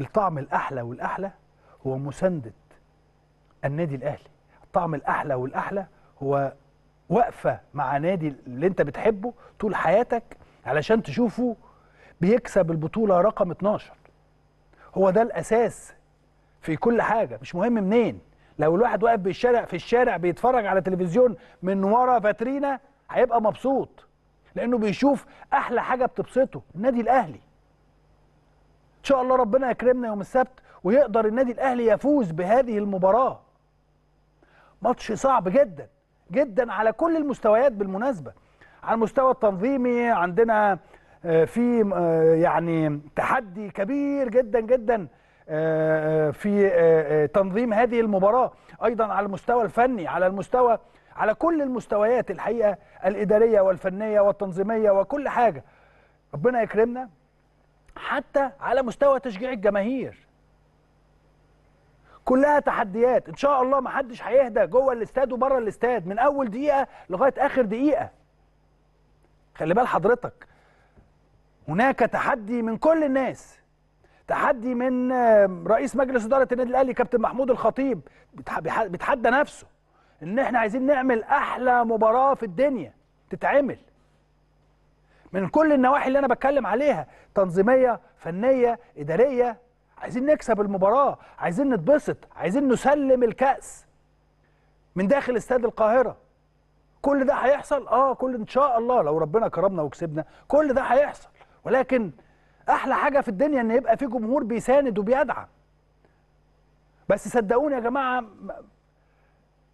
الطعم الأحلى والأحلى هو مساندة النادي الأهلي الطعم الأحلى والأحلى هو واقفه مع نادي اللي انت بتحبه طول حياتك علشان تشوفه بيكسب البطولة رقم 12 هو ده الأساس في كل حاجة مش مهم منين لو الواحد واقف بالشارع في الشارع بيتفرج على تلفزيون من ورا فاترينا هيبقى مبسوط لأنه بيشوف أحلى حاجة بتبسطه النادي الأهلي ان شاء الله ربنا يكرمنا يوم السبت ويقدر النادي الاهلي يفوز بهذه المباراه ماتش صعب جدا جدا على كل المستويات بالمناسبه على المستوى التنظيمي عندنا آه، في آه، يعني تحدي كبير جدا جدا آه، في تنظيم هذه المباراه ايضا على المستوى الفني على المستوى على كل المستويات الحقيقه الاداريه والفنيه والتنظيميه وكل حاجه ربنا يكرمنا حتى على مستوى تشجيع الجماهير كلها تحديات ان شاء الله ما حدش هيهدى جوه الاستاد وبره الاستاد من اول دقيقه لغايه اخر دقيقه خلي بال حضرتك هناك تحدي من كل الناس تحدي من رئيس مجلس اداره النادي الاهلي كابتن محمود الخطيب بيتحدى نفسه ان احنا عايزين نعمل احلى مباراه في الدنيا تتعمل من كل النواحي اللي انا بتكلم عليها تنظيميه فنيه اداريه عايزين نكسب المباراه عايزين نتبسط عايزين نسلم الكاس من داخل استاد القاهره كل ده هيحصل اه كل ان شاء الله لو ربنا كرمنا وكسبنا كل ده هيحصل ولكن احلى حاجه في الدنيا ان يبقى في جمهور بيساند وبيدعم بس صدقوني يا جماعه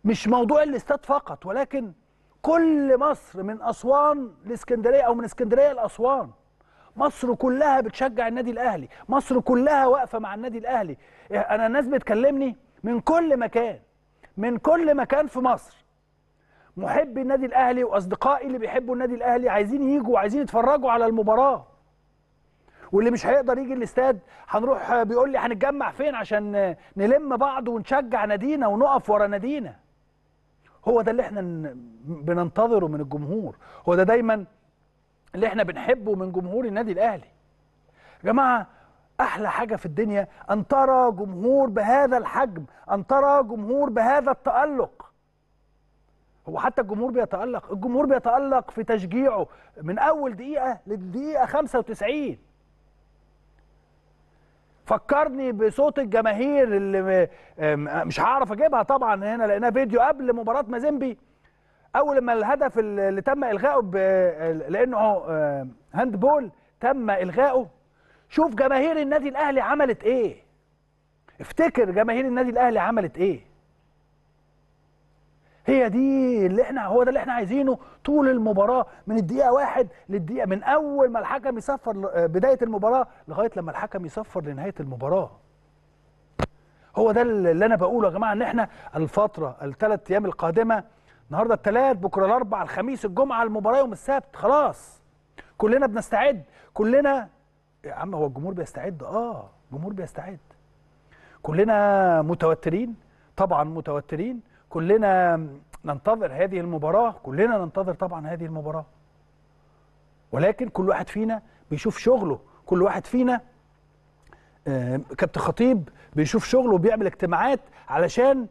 مش موضوع الاستاد فقط ولكن كل مصر من أسوان لإسكندرية أو من إسكندرية لأسوان مصر كلها بتشجع النادي الأهلي مصر كلها واقفة مع النادي الأهلي أنا الناس بتكلمني من كل مكان من كل مكان في مصر محبي النادي الأهلي وأصدقائي اللي بيحبوا النادي الأهلي عايزين يجوا وعايزين يتفرجوا على المباراة واللي مش هيقدر يجي الاستاد هنروح بيقول لي هنتجمع فين عشان نلم بعض ونشجع نادينا ونقف ورا نادينا هو ده اللي احنا بننتظره من الجمهور هو ده دايما اللي احنا بنحبه من جمهور النادي الاهلي يا جماعه احلى حاجه في الدنيا ان ترى جمهور بهذا الحجم ان ترى جمهور بهذا التالق هو حتى الجمهور بيتالق الجمهور بيتالق في تشجيعه من اول دقيقه للدقيقه 95 فكرني بصوت الجماهير اللي آه، مش هعرف اجيبها طبعا هنا لانها فيديو قبل مباراه مازيمبي اول ما الهدف اللي تم الغائه لانه آه، هاند بول تم الغائه شوف جماهير النادي الاهلي عملت ايه افتكر جماهير النادي الاهلي عملت ايه هي دي اللي احنا هو ده اللي احنا عايزينه طول المباراه من الدقيقه واحد للدقيقه من اول ما الحكم يصفر آه، بدايه المباراه لغايه لما الحكم يصفر لنهايه المباراه هو ده اللي انا بقوله يا جماعه ان احنا الفتره الثلاث ايام القادمه النهارده الثلاث بكره الاربع الخميس الجمعه المباراه يوم السبت خلاص كلنا بنستعد كلنا يا عم هو الجمهور بيستعد اه الجمهور بيستعد كلنا متوترين طبعا متوترين كلنا ننتظر هذه المباراة كلنا ننتظر طبعا هذه المباراة ولكن كل واحد فينا بيشوف شغله كل واحد فينا آه، كابتن خطيب بيشوف شغله وبيعمل اجتماعات علشان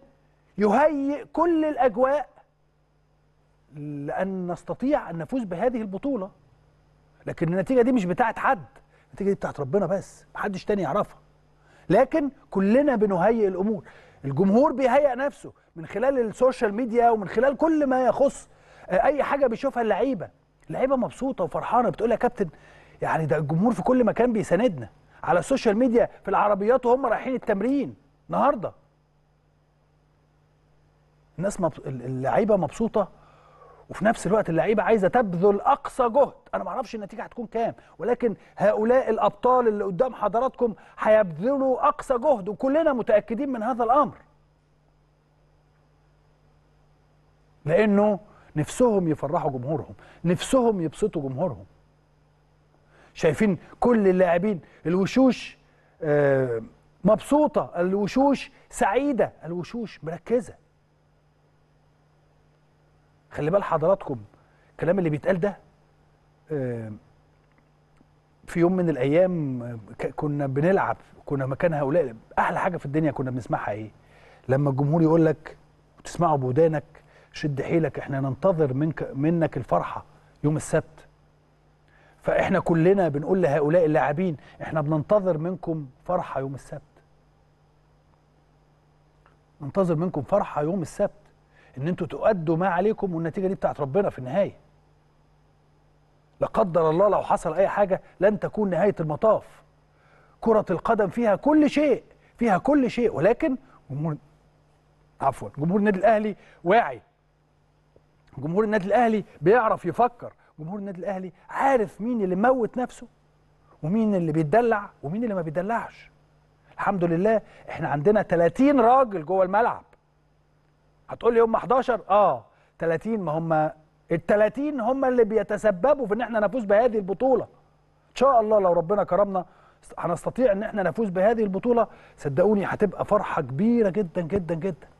يهيئ كل الأجواء لأن نستطيع أن نفوز بهذه البطولة لكن النتيجة دي مش بتاعت حد النتيجة دي بتاعت ربنا بس محدش تاني يعرفها لكن كلنا بنهيئ الأمور الجمهور بيهيئ نفسه من خلال السوشيال ميديا ومن خلال كل ما يخص آه، اي حاجه بيشوفها اللعيبه اللعيبه مبسوطه وفرحانه بتقول يا كابتن يعني ده الجمهور في كل مكان بيساندنا على السوشيال ميديا في العربيات وهم رايحين التمرين النهارده الناس مب... اللعيبه مبسوطه وفي نفس الوقت اللعيبه عايزه تبذل اقصى جهد انا ما اعرفش النتيجه هتكون كام ولكن هؤلاء الابطال اللي قدام حضراتكم هيبذلوا اقصى جهد وكلنا متاكدين من هذا الامر لانه نفسهم يفرحوا جمهورهم نفسهم يبسطوا جمهورهم شايفين كل اللاعبين الوشوش آه، مبسوطه الوشوش سعيده الوشوش مركزه خلي بال حضراتكم الكلام اللي بيتقال ده في يوم من الايام كنا بنلعب كنا مكان هؤلاء احلى حاجه في الدنيا كنا بنسمعها ايه لما الجمهور يقول لك وتسمعه بودانك شد حيلك احنا ننتظر منك منك الفرحه يوم السبت فاحنا كلنا بنقول لهؤلاء اللاعبين احنا بننتظر منكم فرحه يوم السبت ننتظر منكم فرحه يوم السبت ان انتوا تؤدوا ما عليكم والنتيجه دي بتاعت ربنا في النهايه لا قدر الله لو حصل اي حاجه لن تكون نهايه المطاف كره القدم فيها كل شيء فيها كل شيء ولكن جمهور عفوا جمهور النادي الاهلي واعي جمهور النادي الاهلي بيعرف يفكر جمهور النادي الاهلي عارف مين اللي موت نفسه ومين اللي بيتدلع ومين اللي ما بيدلعش. الحمد لله احنا عندنا 30 راجل جوه الملعب هتقول لي هم 11 اه 30 ما هم ال 30 هم اللي بيتسببوا في ان احنا نفوز بهذه البطوله ان شاء الله لو ربنا كرمنا هنستطيع ان احنا نفوز بهذه البطوله صدقوني هتبقى فرحه كبيره جدا جدا جدا